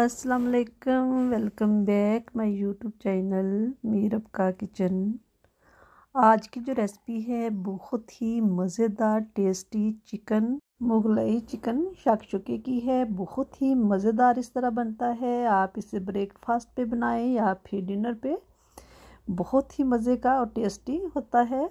अस्सलाम वालेकुम welcome back my YouTube channel Meerab का किचन आज की जो रेसिपी है बहुत ही मज़ेदार tasty chicken Mughlai chicken shakshuka की है बहुत ही मज़ेदार इस तरह बनता है आप इसे ब्रेकफास्ट पे बनाएं या फिर डिनर पे बहुत ही मज़े का और टेस्टी होता है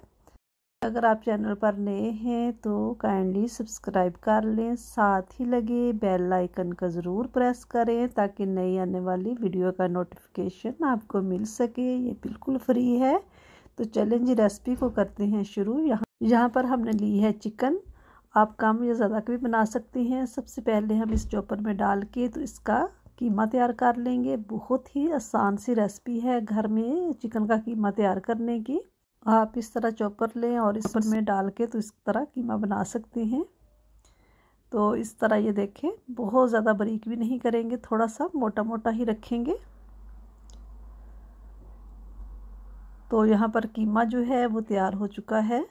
अगर आप चैनल पर नए हैं तो काइंडली सब्सक्राइब कर लें साथ ही लगे बेल आइकन का ज़रूर प्रेस करें ताकि नई आने वाली वीडियो का नोटिफिकेशन आपको मिल सके ये बिल्कुल फ्री है तो चैलेंज रेसिपी को करते हैं शुरू यहाँ यहाँ पर हमने ली है चिकन आप कम या ज़्यादा भी बना सकते हैं सबसे पहले हम इस चॉपर में डाल के तो इसका कीमा तैयार कर लेंगे बहुत ही आसान सी रेसिपी है घर में चिकन का कीमा तैयार करने की आप इस तरह चॉपर लें और इस पर में डाल के तो इस तरह कीमा बना सकते हैं तो इस तरह ये देखें बहुत ज़्यादा बारीक भी नहीं करेंगे थोड़ा सा मोटा मोटा ही रखेंगे तो यहाँ पर कीमा जो है वो तैयार हो चुका है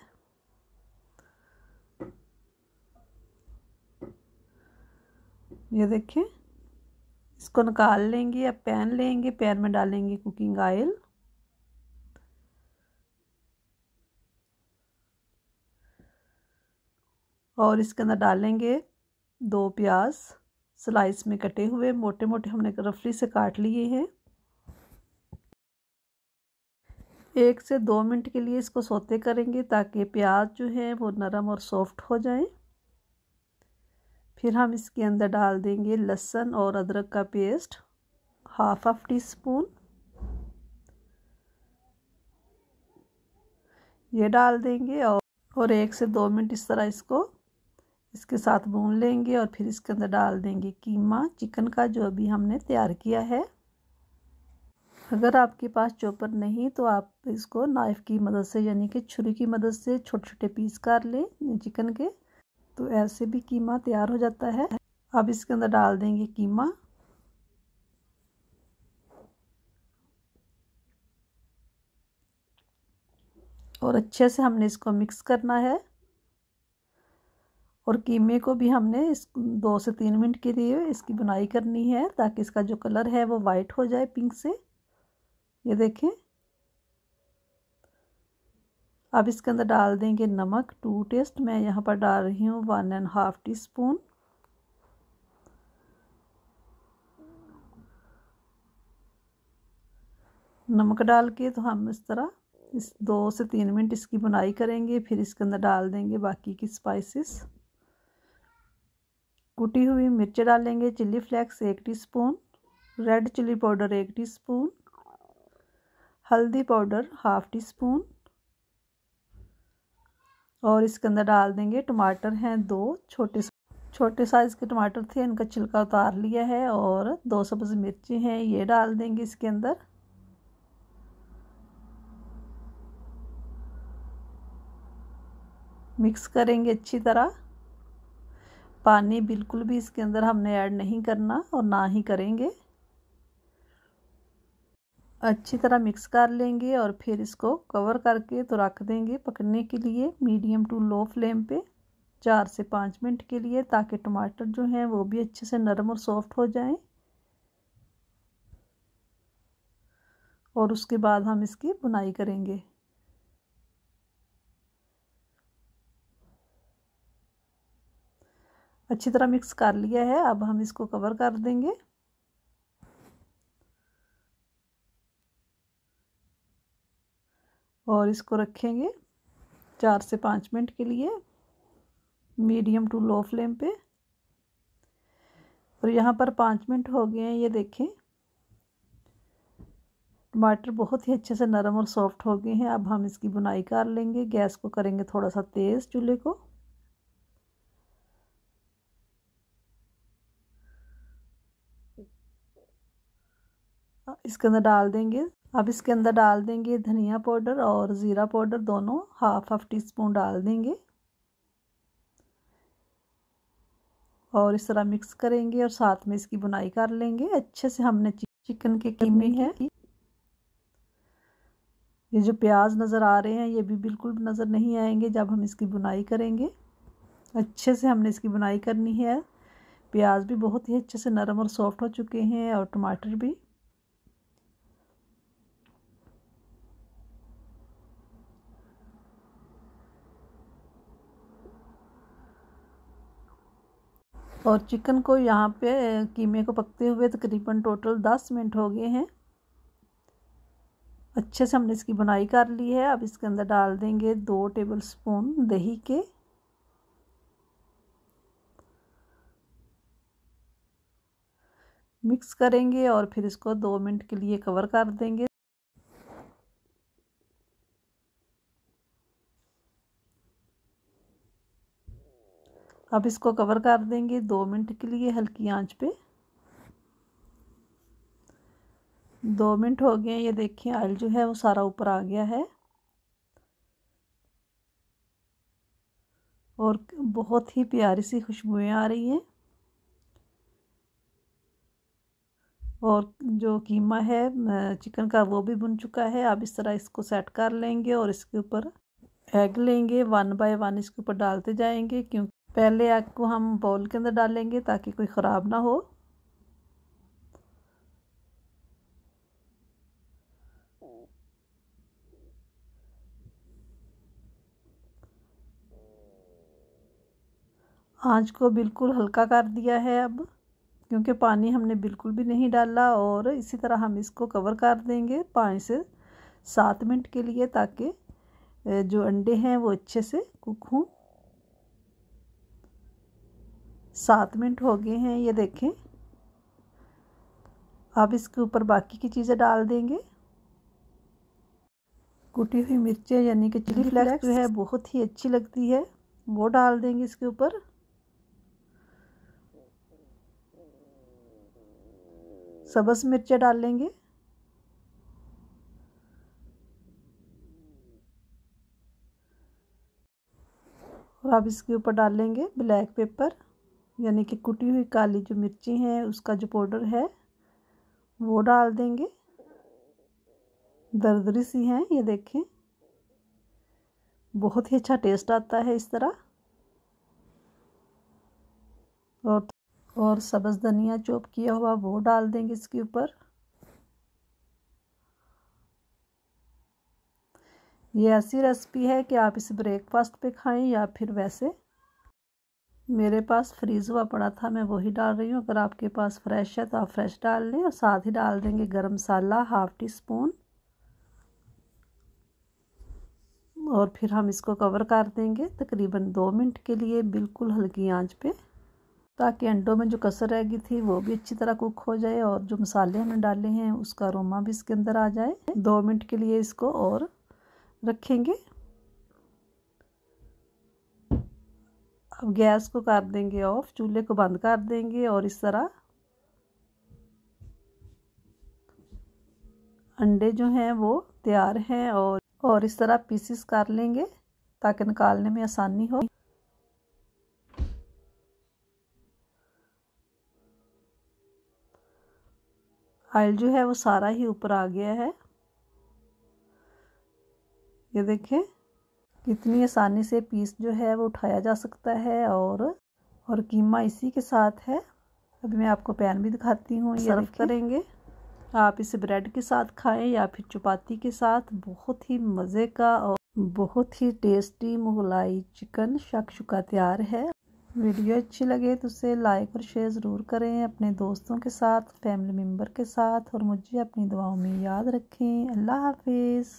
ये देखें इसको निकाल लेंगे या पैन लेंगे पैन में डालेंगे कुकिंग ऑयल और इसके अंदर डालेंगे दो प्याज स्लाइस में कटे हुए मोटे मोटे हमने रफली से काट लिए हैं एक से दो मिनट के लिए इसको सोते करेंगे ताकि प्याज जो है वो नरम और सॉफ्ट हो जाए फिर हम इसके अंदर डाल देंगे लहसुन और अदरक का paste half half teaspoon ये डाल देंगे और और एक से दो मिनट इस तरह इसको इसके साथ भून लेंगे और फिर इसके अंदर डाल देंगे कीमा चिकन का जो अभी हमने तैयार किया है अगर आपके पास चॉपर नहीं तो आप इसको नाइफ़ की मदद से यानी कि छुरी की मदद से छोटे छोटे पीस कर लें चिकन के तो ऐसे भी कीमा तैयार हो जाता है अब इसके अंदर डाल देंगे कीमा और अच्छे से हमने इसको मिक्स करना है और कीमे को भी हमने इस दो से तीन मिनट के लिए इसकी बुनाई करनी है ताकि इसका जो कलर है वो वाइट हो जाए पिंक से ये देखें अब इसके अंदर डाल देंगे नमक टू टेस्ट मैं यहाँ पर डाल रही हूँ one and half teaspoon नमक डाल के तो हम इस तरह इस दो से तीन मिनट इसकी बुनाई करेंगे फिर इसके अंदर डाल देंगे बाकी की स्पाइसेस कुटी हुई मिर्च डालेंगे चिल्ली फ्लेक्स एक टीस्पून रेड चिल्ली पाउडर एक टीस्पून हल्दी पाउडर हाफ टी स्पून और इसके अंदर डाल देंगे टमाटर हैं दो छोटे छोटे साइज़ के टमाटर थे इनका छिलका उतार लिया है और दो सब्ज़ मिर्ची हैं ये डाल देंगे इसके अंदर मिक्स करेंगे अच्छी तरह पानी बिल्कुल भी इसके अंदर हमने ऐड नहीं करना और ना ही करेंगे अच्छी तरह मिक्स कर लेंगे और फिर इसको कवर करके तो रख देंगे पकने के लिए मीडियम टू लो फ्लेम पे चार से पाँच मिनट के लिए ताकि टमाटर जो हैं वो भी अच्छे से नरम और सॉफ्ट हो जाएं और उसके बाद हम इसकी बुनाई करेंगे अच्छी तरह मिक्स कर लिया है अब हम इसको कवर कर देंगे और इसको रखेंगे चार से पाँच मिनट के लिए मीडियम टू लो फ्लेम पे और यहाँ पर पाँच मिनट हो गए हैं ये देखें टमाटर बहुत ही अच्छे से नरम और सॉफ्ट हो गए हैं अब हम इसकी बुनाई कर लेंगे गैस को करेंगे थोड़ा सा तेज़ चूल्हे को हाँ, इसके अंदर डाल देंगे अब इसके अंदर डाल देंगे धनिया पाउडर और ज़ीरा पाउडर दोनों हाफ हाफ टी स्पून डाल देंगे और इस तरह मिक्स करेंगे और साथ में इसकी बुनाई कर लेंगे अच्छे से हमने चिकन के कीमे हैं ये जो प्याज नज़र आ रहे हैं ये भी बिल्कुल नज़र नहीं आएंगे जब हम इसकी बुनाई करेंगे अच्छे से हमने इसकी बुनाई करनी है प्याज भी बहुत ही अच्छे से नरम और सॉफ्ट हो चुके हैं और टमाटर भी और चिकन को यहाँ पे कीमे को पकते हुए तकरीबन टोटल दस मिनट हो गए हैं अच्छे से हमने इसकी बुनाई कर ली है अब इसके अंदर डाल देंगे दो टेबल स्पून दही के मिक्स करेंगे और फिर इसको दो मिनट के लिए कवर कर देंगे अब इसको कवर कर देंगे दो मिनट के लिए हल्की आंच पे दो मिनट हो गए ये देखिए ऑयल जो है वो सारा ऊपर आ गया है और बहुत ही प्यारी सी खुशबुएं आ रही हैं और जो कीमा है चिकन का वो भी बुन चुका है आप इस तरह इसको सेट कर लेंगे और इसके ऊपर एग लेंगे वन बाय वन इसके ऊपर डालते जाएंगे क्योंकि पहले एग को हम बाउल के अंदर डालेंगे ताकि कोई ख़राब ना हो आंच को बिल्कुल हल्का कर दिया है अब क्योंकि पानी हमने बिल्कुल भी नहीं डाला और इसी तरह हम इसको कवर कर देंगे पाँच से सात मिनट के लिए ताकि जो अंडे हैं वो अच्छे से कुक हों सात मिनट हो गए हैं ये देखें अब इसके ऊपर बाकी की चीज़ें डाल देंगे कुटी हुई मिर्चें यानी कि चिली फ्लेक्स जो है बहुत ही अच्छी लगती है वो डाल देंगे इसके ऊपर सबस मिर्चें डाल लेंगे और अब इसके ऊपर डाल लेंगे ब्लैक पेपर यानी कि कुटी हुई काली जो मिर्ची है उसका जो पाउडर है वो डाल देंगे दरदरी सी हैं ये देखें बहुत ही अच्छा टेस्ट आता है इस तरह और और सब्ज़ धनिया चॉप किया हुआ वो डाल देंगे इसके ऊपर ये ऐसी रेसिपी है कि आप इसे ब्रेकफास्ट पे खाएं या फिर वैसे मेरे पास फ्रीज हुआ पड़ा था मैं वही डाल रही हूँ अगर आपके पास फ्रेश है तो आप फ्रेश डाल लें और साथ ही डाल देंगे गरम मसाला हाफ टी स्पून और फिर हम इसको कवर कर देंगे तकरीबन दो मिनट के लिए बिल्कुल हल्की आंच पे ताकि अंडों में जो कसर रह गई थी वो भी अच्छी तरह कुक हो जाए और जो मसाले हमने डाले हैं उसका रोमा भी इसके अंदर आ जाए दो मिनट के लिए इसको और रखेंगे अब गैस को कर देंगे ऑफ चूल्हे को बंद कर देंगे और इस तरह अंडे जो हैं वो तैयार हैं और और इस तरह पीसेस कर लेंगे ताकि निकालने में आसानी हो आयल जो है वो सारा ही ऊपर आ गया है ये देखें कितनी आसानी से पीस जो है वो उठाया जा सकता है और और कीमा इसी के साथ है अभी मैं आपको पैन भी दिखाती हूँ सर्व करेंगे आप इसे ब्रेड के साथ खाएं या फिर चपाती के साथ बहुत ही मज़े का और बहुत ही टेस्टी मुगलाई चिकन शक्शुका तैयार है वीडियो अच्छी लगे तो उसे लाइक और शेयर ज़रूर करें अपने दोस्तों के साथ फैमिली मेम्बर के साथ और मुझे अपनी दुआओं में याद रखें अल्लाह हाफिज़